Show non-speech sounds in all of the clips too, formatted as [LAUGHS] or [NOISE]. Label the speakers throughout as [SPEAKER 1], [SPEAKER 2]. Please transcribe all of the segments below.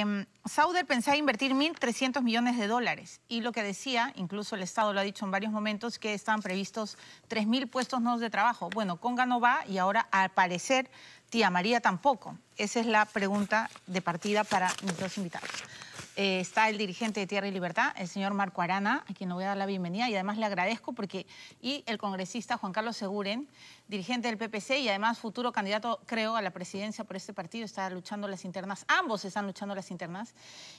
[SPEAKER 1] Em, Sauder pensaba invertir 1.300 millones de dólares y lo que decía, incluso el Estado lo ha dicho en varios momentos, que estaban previstos 3.000 puestos nuevos de trabajo. Bueno, Conga no va y ahora al parecer tía María tampoco. Esa es la pregunta de partida para mis dos invitados. Eh, está el dirigente de Tierra y Libertad, el señor Marco Arana, a quien le voy a dar la bienvenida y además le agradezco porque, y el congresista Juan Carlos Seguren, dirigente del PPC y además futuro candidato, creo, a la presidencia por este partido, está luchando las internas, ambos están luchando las internas.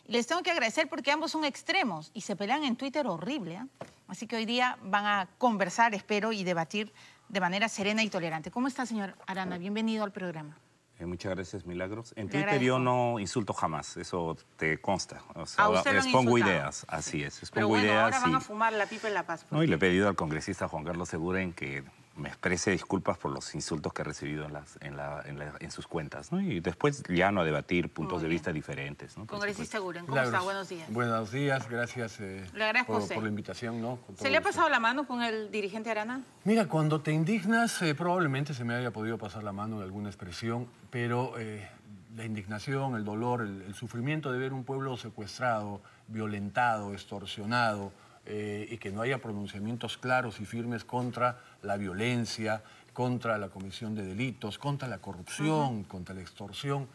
[SPEAKER 1] les tengo que agradecer porque ambos son extremos y se pelean en Twitter horrible. ¿ah? Así que hoy día van a conversar, espero, y debatir de manera serena y tolerante. ¿Cómo está, señor Arana? Bienvenido al programa.
[SPEAKER 2] Eh, muchas gracias, Milagros. En Twitter yo no insulto jamás, eso te consta. O sea, les pongo ideas, así es. Les ideas ahora a
[SPEAKER 1] fumar la pipa La Paz.
[SPEAKER 2] y le he pedido al congresista Juan Carlos en que me exprese disculpas por los insultos que he recibido en, sus cuentas, Y después ya no a debatir puntos de vista
[SPEAKER 3] diferentes, ¿no? Congresista
[SPEAKER 1] Guren, ¿cómo está? Buenos días.
[SPEAKER 3] Buenos días, gracias eh, por, la invitación, ¿Se le ha
[SPEAKER 1] pasado la mano con el dirigente Arana?
[SPEAKER 3] Mira, cuando te indignas, eh, probablemente se me haya podido pasar la mano en alguna expresión, pero eh, la indignación, el dolor, el sufrimiento de ver un pueblo secuestrado, violentado, extorsionado, eh, y que no haya pronunciamientos claros y firmes contra la violencia, contra la comisión de delitos, contra la corrupción, contra la extorsión.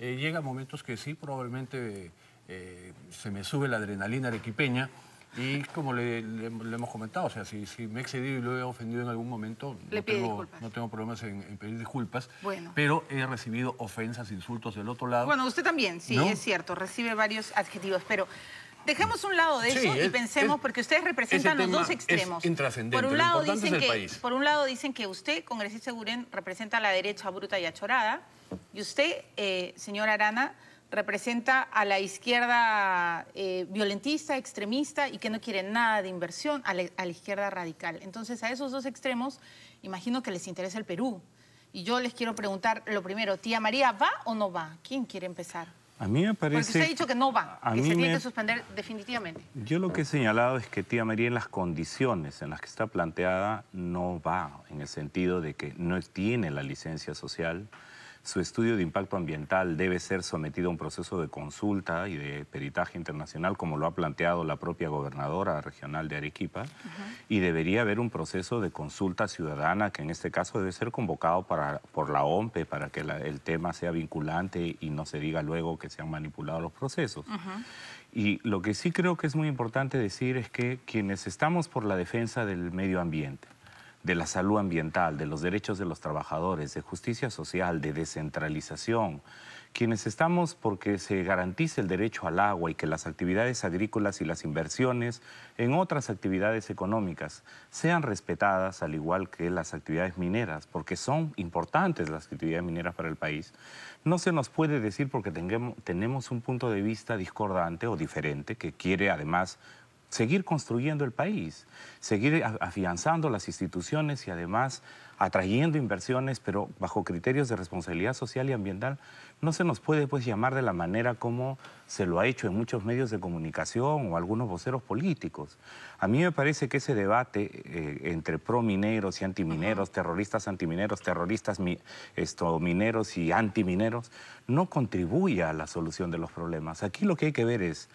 [SPEAKER 3] Eh, llega momentos que sí, probablemente eh, se me sube la adrenalina arequipeña y como le, hemos comentado, o sea, si, me he excedido y lo he ofendido en algún momento, le no, tengo, no, tengo, problemas en, pedir disculpas, pero he recibido ofensas, insultos del otro lado. Bueno,
[SPEAKER 1] usted también, sí, es cierto, recibe varios adjetivos, pero Dejemos un lado de eso y pensemos, porque ustedes representan los dos extremos. Por un, lado dicen que, país. por un lado dicen que usted, congresista Guren, representa a la derecha bruta y achorada, y usted, eh, señora Arana, representa a la izquierda eh, violentista, extremista y que no quiere nada de inversión, a la izquierda radical. Entonces, a esos dos extremos, imagino que les interesa el Perú. Y yo les quiero preguntar lo primero, tía María, ¿va o no va? ¿Quién quiere empezar?
[SPEAKER 2] A mí me parece... Porque usted ha dicho que
[SPEAKER 1] no va, que se tiene que suspender definitivamente.
[SPEAKER 2] Yo lo que he señalado es que tía María en las condiciones en las que está planteada no va, en el sentido de que no tiene la licencia social, su estudio de impacto ambiental debe ser sometido a un proceso de consulta y de peritaje internacional, como lo ha planteado la propia gobernadora regional de Arequipa, y debería haber un proceso de consulta ciudadana que en este caso debe ser convocado para, por la OMPE para que el tema sea vinculante y no se diga luego que se han manipulado los procesos. Y lo que sí creo que es muy importante decir es que quienes estamos por la defensa del medio ambiente, de la salud ambiental, de los derechos de los trabajadores, de justicia social, de descentralización, quienes estamos porque se garantice el derecho al agua y que las actividades agrícolas y las inversiones en otras actividades económicas sean respetadas, al igual que las actividades mineras, porque son importantes las actividades mineras para el país, no se nos puede decir porque tengamos, tenemos un punto de vista discordante o diferente que quiere además seguir construyendo el país, seguir afianzando las instituciones y además atrayendo inversiones, pero bajo criterios de responsabilidad social y ambiental, no se nos puede pues llamar de la manera como se lo ha hecho en muchos medios de comunicación o algunos voceros políticos. A mí me parece que ese debate eh, entre promineros y antimineros, terroristas antimineros, terroristas mineros y antimineros, no contribuye a la solución de los problemas. Aquí lo que hay que ver es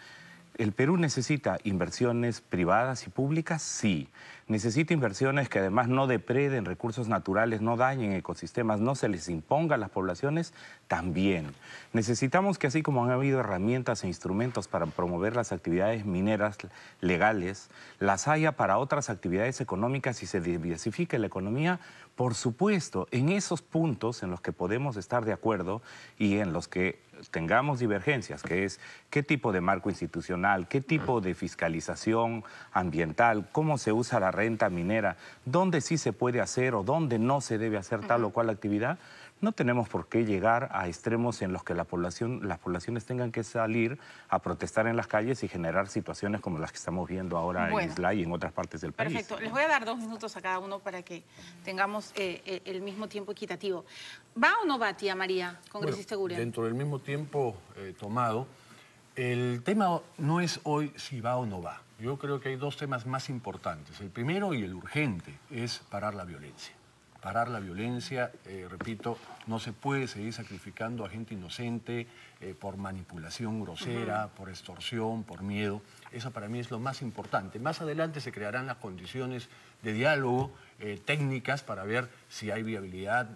[SPEAKER 2] ¿El Perú necesita inversiones privadas y públicas? Sí necesita inversiones que además no depreden recursos naturales, no dañen ecosistemas, no se les imponga a las poblaciones, también. Necesitamos que así como han habido herramientas e instrumentos para promover las actividades mineras legales, las haya para otras actividades económicas y se diversifique la economía. Por supuesto, en esos puntos en los que podemos estar de acuerdo y en los que tengamos divergencias, que es qué tipo de marco institucional, qué tipo de fiscalización ambiental, cómo se usa la renta minera, dónde sí se puede hacer o dónde no se debe hacer tal o cual actividad, no tenemos por qué llegar a extremos en los que la población, las poblaciones tengan que salir a protestar en las calles y generar situaciones como las que estamos viendo ahora en Isla y en
[SPEAKER 3] otras partes del país. Perfecto. Les voy
[SPEAKER 1] a dar dos minutos a cada uno para que tengamos eh, eh, el mismo tiempo equitativo. ¿Va o no va, tía María, congresista bueno, Dentro
[SPEAKER 3] del mismo tiempo eh, tomado, el tema no es hoy si va o no va. Yo creo que hay dos temas más importantes. El primero y el urgente es parar la violencia. Parar la violencia, eh, repito, no se puede seguir sacrificando a gente inocente eh, por manipulación grosera, por extorsión, por miedo. Eso para mí es lo más importante. Más adelante se crearán las condiciones de diálogo, eh, técnicas para ver si hay viabilidad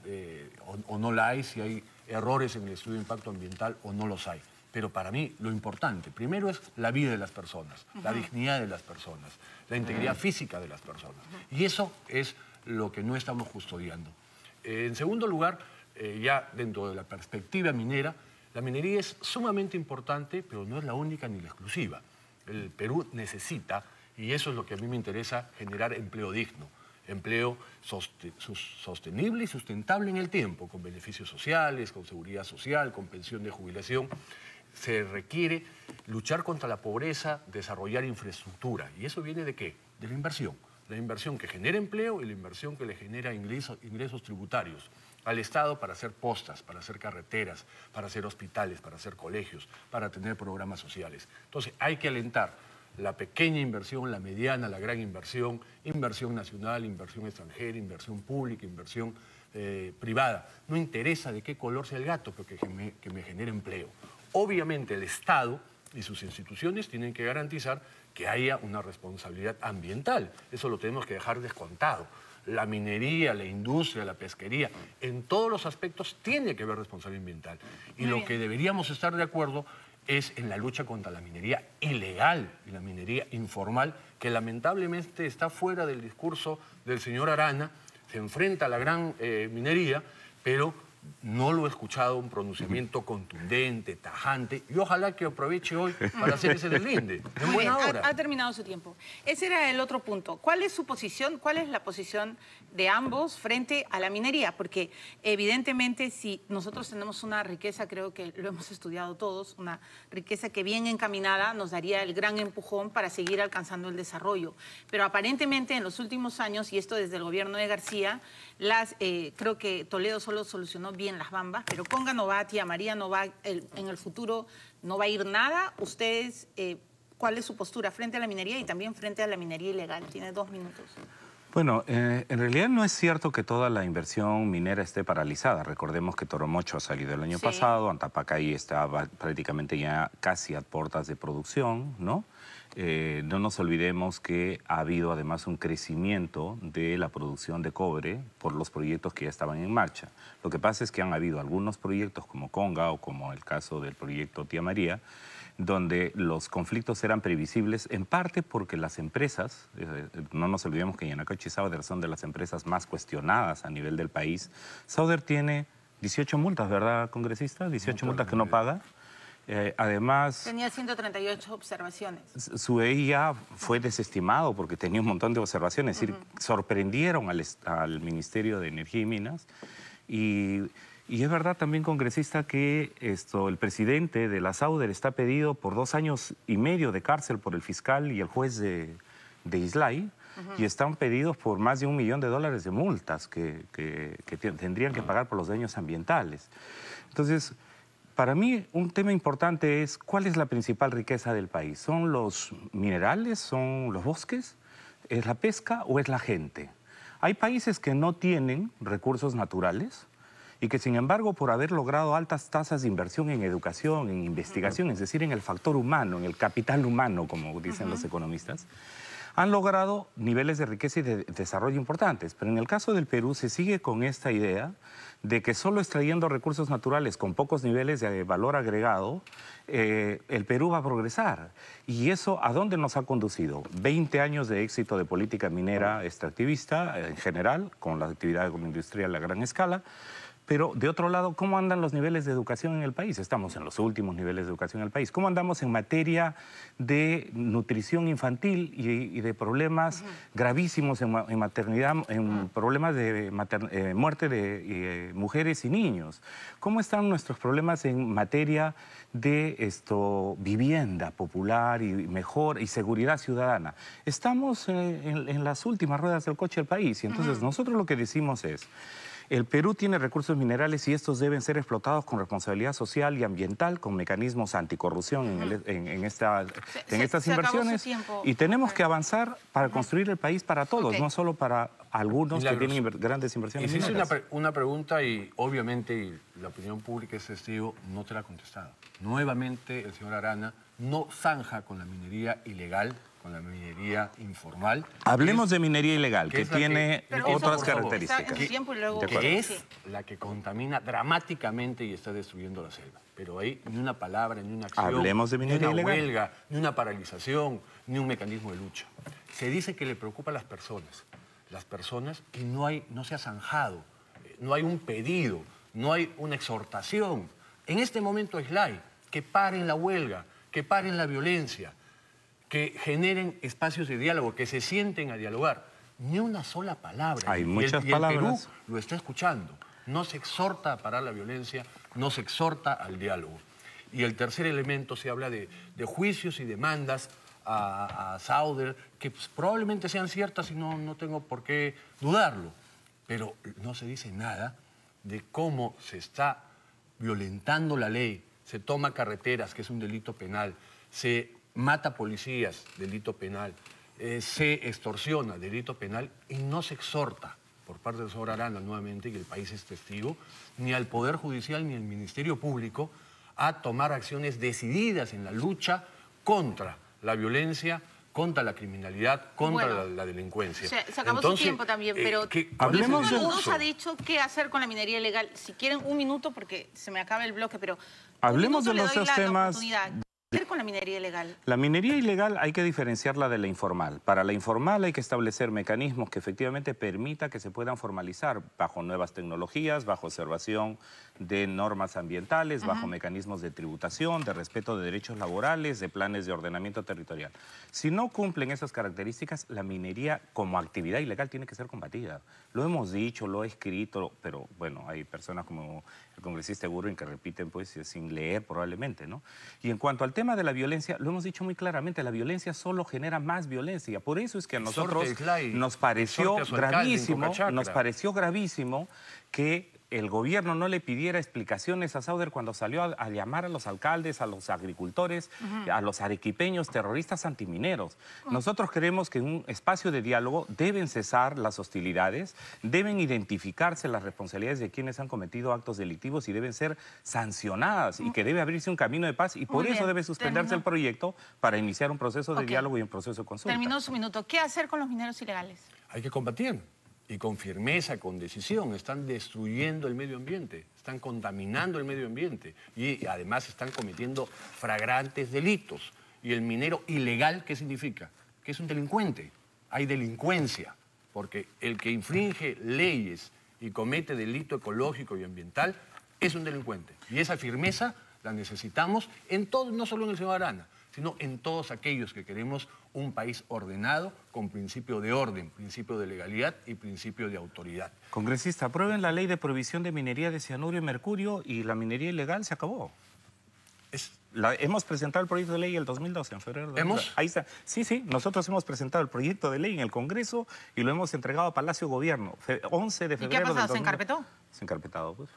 [SPEAKER 3] o no la hay, si hay errores en el estudio de impacto ambiental o no los hay. Pero para mí lo importante, primero es la vida de las personas, la dignidad de las personas, la integridad física de las personas. Y eso es lo que no estamos custodiando. Eh, en segundo lugar, eh, ya dentro de la perspectiva minera, la minería es sumamente importante, pero no es la única ni la exclusiva. El Perú necesita, y eso es lo que a mí me interesa, generar empleo digno empleo sostenible y sustentable en el tiempo, con beneficios sociales, con seguridad social, con pensión de jubilación se requiere luchar contra la pobreza, desarrollar infraestructura. ¿Y eso viene de qué? De la inversión. La inversión que genera empleo y la inversión que le genera ingresos, tributarios al Estado para hacer postas, para hacer carreteras, para hacer hospitales, para hacer colegios, para tener programas sociales. Entonces hay que alentar la pequeña inversión, la mediana, la gran inversión, inversión nacional, inversión extranjera, inversión pública, inversión eh, privada. No interesa de qué color sea el gato, pero que me genere empleo. Obviamente el Estado y sus instituciones tienen que garantizar que haya una responsabilidad ambiental. Eso lo tenemos que dejar descontado. La minería, la industria, la pesquería, en todos los aspectos tiene que haber responsabilidad ambiental. Y lo que deberíamos estar de acuerdo es en la lucha contra la minería ilegal y la minería informal, que lamentablemente está fuera del discurso del señor Arana, se enfrenta a la gran eh, minería, pero no lo he escuchado un pronunciamiento contundente, tajante, y ojalá que aproveche hoy para hacer ese deslinde. [LAUGHS] Muy ha,
[SPEAKER 1] terminado su tiempo. Ese era el otro punto. ¿Cuál es su posición, cuál es la posición de ambos frente a la minería? Porque evidentemente si nosotros tenemos una riqueza, creo que lo hemos estudiado todos, una riqueza que bien encaminada nos daría el gran empujón para seguir alcanzando el desarrollo. Pero aparentemente en los últimos años, y esto desde el gobierno de García, las, eh, creo que Toledo solo solucionó bien las bambas, pero ponga no va, tía María no va, en el futuro no va a ir nada. Ustedes, eh, ¿cuál es su postura frente a la minería y también frente a la minería ilegal? Tiene dos minutos.
[SPEAKER 2] Bueno, eh, en realidad no es cierto que toda la inversión minera esté paralizada. Recordemos que Toromocho ha salido el año pasado, Antapacay estaba prácticamente ya casi a puertas de producción, ¿no? Eh, no nos olvidemos que ha habido además un crecimiento de la producción de cobre por los proyectos que ya estaban en marcha. Lo que pasa es que han habido algunos proyectos como Conga o como el caso del proyecto Tía María, donde los conflictos eran previsibles, en parte porque las empresas, eh, no nos olvidemos que Yanacocha y Sauder son de las empresas más cuestionadas a nivel del país. Sauder tiene 18 multas, ¿verdad, congresista? 18 multas que no paga. Eh, además...
[SPEAKER 1] Tenía 138 observaciones.
[SPEAKER 2] Su EIA fue desestimado porque tenía un montón de observaciones, es decir, sorprendieron al, al Ministerio de Energía y Minas y y es verdad también, congresista, que el presidente de la Sauder está pedido por dos años y medio de cárcel por el fiscal y el juez de, de Islay y están pedidos por más de un millón de dólares de multas que tendrían que pagar por los daños ambientales. Entonces, para mí un tema importante es cuál es la principal riqueza del país. ¿Son los minerales? ¿Son los bosques? ¿Es la pesca o es la gente? Hay países que no tienen recursos naturales y que sin embargo por haber logrado altas tasas de inversión en educación, en investigación, es decir, en el factor humano, en el capital humano, como dicen los economistas, han logrado niveles de riqueza y de desarrollo importantes. Pero en el caso del Perú se sigue con esta idea de que solo extrayendo recursos naturales con pocos niveles de valor agregado, eh, el Perú va a progresar. ¿Y eso a dónde nos ha conducido? 20 años de éxito de política minera extractivista en general, con la actividad agroindustrial a gran escala, pero de otro lado, ¿cómo andan los niveles de educación en el país? Estamos en los últimos niveles de educación en el país. ¿Cómo andamos en materia de nutrición infantil y, de problemas gravísimos en, maternidad, en problemas de eh, muerte de eh, mujeres y niños? ¿Cómo están nuestros problemas en materia de esto, vivienda popular y mejor y seguridad ciudadana? Estamos eh, en, las últimas ruedas del coche del país y entonces nosotros lo que decimos es... El Perú tiene recursos minerales y estos deben ser explotados con responsabilidad social y ambiental, con mecanismos anticorrupción en, estas inversiones. Y tenemos que avanzar para construir el país para todos, no solo para algunos que tienen grandes inversiones. Hice
[SPEAKER 3] una, pregunta y obviamente la opinión pública es testigo, no te la ha contestado. Nuevamente el señor Arana no zanja con la minería ilegal con la minería informal.
[SPEAKER 2] Hablemos de minería ilegal, que, tiene otras características. Que, es
[SPEAKER 3] la que contamina dramáticamente y está destruyendo la selva. Pero ahí ni una palabra, ni una acción, Hablemos de minería ni una huelga, ni una paralización, ni un mecanismo de lucha. Se dice que le preocupa a las personas, las personas que no, hay, no se ha zanjado, eh, no hay un pedido, no hay una exhortación. En este momento es la que paren la huelga, que paren la violencia, que generen espacios de diálogo, que se sienten a dialogar. Ni una sola palabra. Hay muchas y el, Perú lo está escuchando. No se exhorta a parar la violencia, no se exhorta al diálogo. Y el tercer elemento se habla de, juicios y demandas a, Sauder, que pues, probablemente sean ciertas y no, no tengo por qué dudarlo. Pero no se dice nada de cómo se está violentando la ley, se toma carreteras, que es un delito penal, se mata policías, delito penal, eh, se extorsiona, delito penal, y no se exhorta por parte del sobra Arana nuevamente, y el país es testigo, ni al Poder Judicial ni al Ministerio Público a tomar acciones decididas en la lucha contra la violencia, contra la criminalidad, contra la, delincuencia. Se, acabó su tiempo también, eh, pero hablemos de nos ha
[SPEAKER 1] dicho qué hacer con la minería ilegal. Si quieren un minuto, porque se me acaba el bloque, pero...
[SPEAKER 2] Hablemos
[SPEAKER 3] de los temas
[SPEAKER 1] con la minería ilegal?
[SPEAKER 2] La minería ilegal hay que diferenciarla de la informal. Para la informal hay que establecer mecanismos que efectivamente permita que se puedan formalizar bajo nuevas tecnologías, bajo observación de normas ambientales, bajo mecanismos de tributación, de respeto de derechos laborales, de planes de ordenamiento territorial. Si no cumplen esas características, la minería como actividad ilegal tiene que ser combatida. Lo hemos dicho, lo he escrito, pero bueno, hay personas como el congresista Burwin que repiten pues sin leer probablemente, ¿no? Y en cuanto al tema de la violencia, lo hemos dicho muy claramente, la violencia solo genera más violencia. Por eso es que a nosotros nos pareció gravísimo, nos pareció gravísimo que el gobierno no le pidiera explicaciones a Sauder cuando salió a, llamar a los alcaldes, a los agricultores, a los arequipeños terroristas antimineros. Nosotros creemos que en un espacio de diálogo deben cesar las hostilidades, deben identificarse las responsabilidades de quienes han cometido actos delictivos y deben ser sancionadas y que debe abrirse un camino de paz y por eso debe
[SPEAKER 3] suspenderse el proyecto para iniciar un proceso de diálogo y un proceso de consulta.
[SPEAKER 1] Terminó su minuto. ¿Qué hacer con los mineros ilegales?
[SPEAKER 3] Hay que combatir y con firmeza, con decisión, están destruyendo el medio ambiente, están contaminando el medio ambiente y además están cometiendo fragrantes delitos. ¿Y el minero ilegal qué significa? Que es un delincuente, hay delincuencia, porque el que infringe leyes y comete delito ecológico y ambiental es un delincuente. Y esa firmeza la necesitamos en todo, no solo en el señor Arana, sino en todos aquellos que queremos un país ordenado, con principio de orden, principio de legalidad y principio de autoridad.
[SPEAKER 2] Congresista, aprueben la ley de prohibición de minería de cianuro y mercurio y la minería ilegal se acabó. hemos presentado el proyecto de ley el 2012, en febrero. De ¿Hemos? Ahí está. Sí, sí, nosotros hemos presentado el proyecto de ley en el Congreso y lo hemos entregado a Palacio Gobierno, 11 de febrero. ¿Y qué ha pasado? ¿Se encarpetó? Se encarpetado,
[SPEAKER 3] pues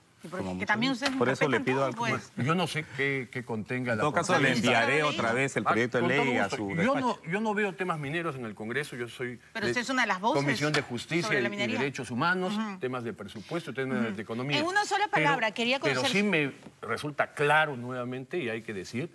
[SPEAKER 3] también usted Por eso le pido al pues. Yo no sé qué, contenga la... En caso, le enviaré otra vez el ah, proyecto de ley a su... Yo no, yo no veo temas mineros en el Congreso, yo soy... Pero usted es una de las voces Comisión de Justicia y, Derechos Humanos, temas de presupuesto, temas de economía. En una sola palabra, quería conocer... Pero sí me resulta claro nuevamente, y hay que decir,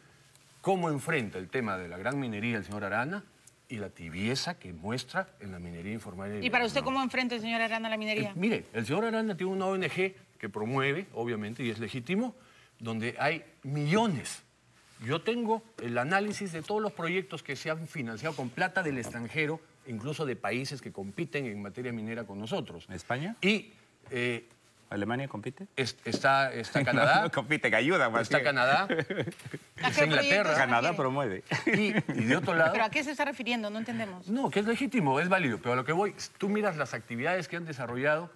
[SPEAKER 3] cómo enfrenta el tema de la gran minería el señor Arana y la tibieza que muestra en la minería informal. ¿Y para usted
[SPEAKER 1] cómo enfrenta el señor Arana la minería? Eh,
[SPEAKER 3] mire, el señor Arana tiene una ONG que promueve, obviamente, y es legítimo, donde hay millones. Yo tengo el análisis de todos los proyectos que se han financiado con plata del extranjero, incluso de países que compiten en materia minera con nosotros. ¿España? Y... Eh, ¿Alemania compite? está, está [LAUGHS] Canadá. compite, que ayuda. está Canadá. [LAUGHS] está Inglaterra. Canadá promueve. y, de otro lado... ¿Pero a qué
[SPEAKER 1] se está refiriendo? No entendemos.
[SPEAKER 3] No, que es legítimo, es válido. Pero a lo que voy, tú miras las actividades que han desarrollado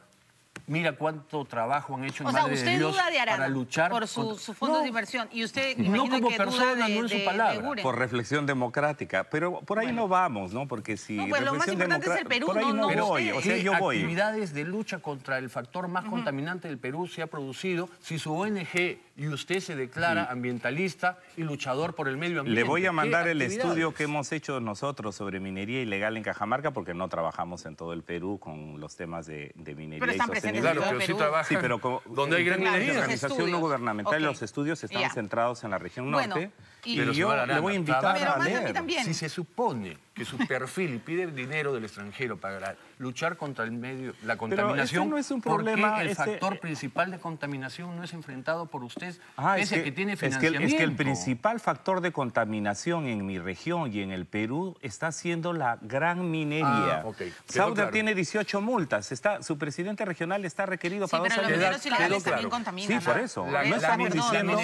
[SPEAKER 3] Mira cuánto trabajo han hecho en Madre de Dios para luchar por su, fondos
[SPEAKER 1] fondo de inversión. Y usted no como que persona, duda no en
[SPEAKER 2] su palabra. por reflexión democrática. Pero por ahí no vamos, ¿no? Porque si no, pues lo más importante es el Perú, por ahí no, pero o sea, yo voy.
[SPEAKER 3] actividades de lucha contra el factor más contaminante del Perú se ha producido si su ONG y usted se declara ambientalista y luchador por el medio ambiente. Le voy a mandar el estudio
[SPEAKER 2] que hemos hecho nosotros sobre minería ilegal en Cajamarca porque no trabajamos en todo el Perú con los temas de, minería y sostenibilidad. pero sí pero hay gran minería. organización no gubernamental los estudios están centrados
[SPEAKER 3] en la región norte pero yo le voy a invitar a, leer. si se supone que su [LAUGHS] perfil pide dinero del extranjero para luchar contra el medio, la contaminación, no es un problema, el factor principal de contaminación no es enfrentado por usted, ese es que, tiene financiamiento? Es que, el, principal factor
[SPEAKER 2] de contaminación en mi región y en el Perú está siendo la gran minería. Ah, tiene 18 multas. Está, su presidente regional está requerido para pero Los mineros también Sí, por eso. no, estamos diciendo,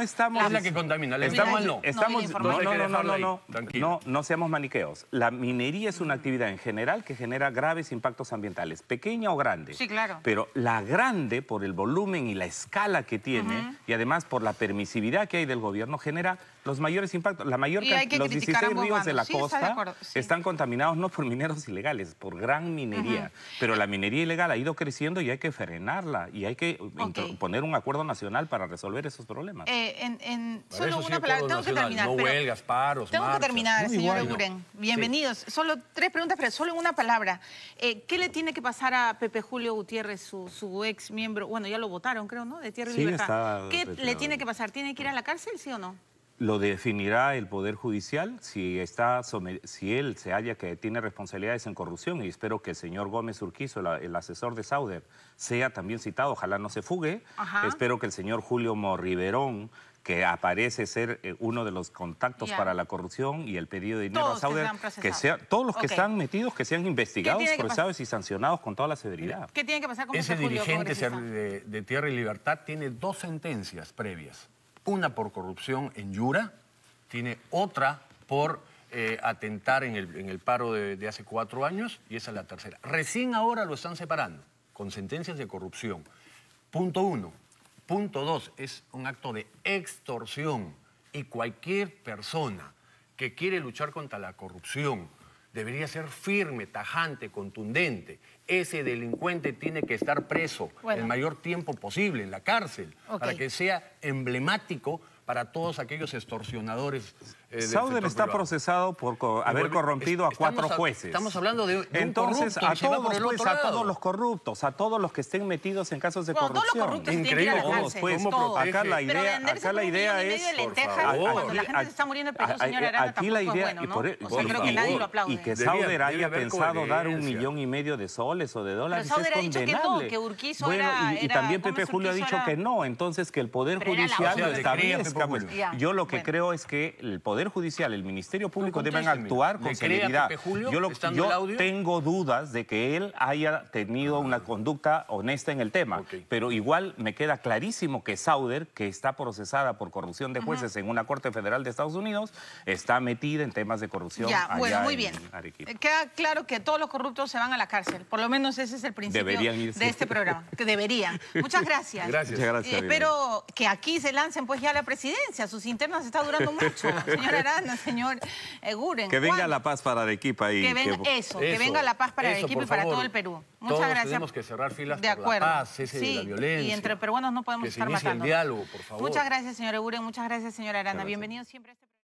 [SPEAKER 2] estamos... Estamos, no, estamos, no, no, no, no, no, no, seamos maniqueos. La minería es una actividad en general que genera graves impactos ambientales, pequeña o grande. Sí, claro. Pero la grande, por el volumen y la escala que tiene, y además por la permisividad que hay del gobierno, genera los mayores impactos. La mayor los 16 ríos de la costa están contaminados no por mineros ilegales, por gran minería. Pero la minería ilegal ha ido creciendo y hay que frenarla y hay que poner un acuerdo nacional para resolver esos problemas.
[SPEAKER 1] en, en, tengo que terminar. No huelgas,
[SPEAKER 3] paros, Tengo que terminar, señor Oguren.
[SPEAKER 1] Bienvenidos. Solo tres preguntas, pero solo una palabra. Eh, ¿Qué le tiene que pasar a Pepe Julio Gutiérrez, su, ex miembro? Bueno, ya lo votaron, creo, ¿no? De Tierra y Libertad. ¿Qué le tiene que pasar? ¿Tiene que ir a la cárcel, sí o no?
[SPEAKER 2] lo definirá el Poder Judicial si, está, si él se halla que tiene responsabilidades en corrupción y espero que el señor Gómez Urquizo, el asesor de Sauder, sea también citado, ojalá no se fugue. Espero que el señor Julio Morriverón que aparece ser eh, uno de los contactos para la corrupción y el pedido de dinero a Sauder, que, todos los que están metidos, que sean
[SPEAKER 3] investigados, procesados y sancionados con toda la severidad.
[SPEAKER 1] ¿Qué tiene que pasar con Ese dirigente
[SPEAKER 3] de, Tierra y Libertad tiene dos sentencias previas, una por corrupción en Yura, tiene otra por eh, atentar en el, paro de, de, hace cuatro años y esa es la tercera. Recién ahora lo están separando con sentencias de corrupción. Punto uno, Punto dos, es un acto de extorsión y cualquier persona que quiere luchar contra la corrupción debería ser firme, tajante, contundente. Ese delincuente tiene que estar preso el mayor tiempo posible en la cárcel para que sea emblemático para todos aquellos extorsionadores Sauder está
[SPEAKER 2] procesado por haber corrompido a cuatro jueces. estamos hablando de, Entonces, a todos, pues, a todos los corruptos, a todos los que estén metidos en casos de corrupción. Todos los Increíble, todos, acá la idea, acá la idea es... Cuando la gente se está muriendo el peso, señora Aquí la idea, es e-, que nadie lo aplaude. Y que Sauder haya pensado dar un millón y medio de soles o de dólares es condenable. Y también Pepe Julio ha dicho que no, entonces que el Poder Judicial está bien pues. Yo lo que creo es que el Poder Judicial, el Ministerio Público deben actuar con seriedad. Yo, yo tengo dudas de que él haya tenido ah. una conducta honesta en el tema, pero igual me queda clarísimo que Sauder, que está procesada por corrupción de jueces en una Corte Federal de Estados Unidos, está metida en temas de corrupción. bueno, muy bien. Eh,
[SPEAKER 1] queda claro que todos los corruptos se van a la cárcel, por lo menos ese es el principio de este programa, que deberían. Muchas gracias. Gracias. gracias espero que aquí se lancen pues ya a la presidencia, sus internas están durando [LAUGHS] mucho, señor Aranda, señor Eguren. Que venga la
[SPEAKER 2] paz para Arequipa. Y que que...
[SPEAKER 1] Eso, que venga la paz para Arequipa y para todo el Perú. Muchas Todos gracias. tenemos
[SPEAKER 3] que cerrar filas de la paz, ese de la violencia. y entre peruanos no podemos que estar se matando. el diálogo, por favor. Muchas
[SPEAKER 1] gracias, señor Eguren. Muchas gracias, señor Aranda. Bienvenido siempre a este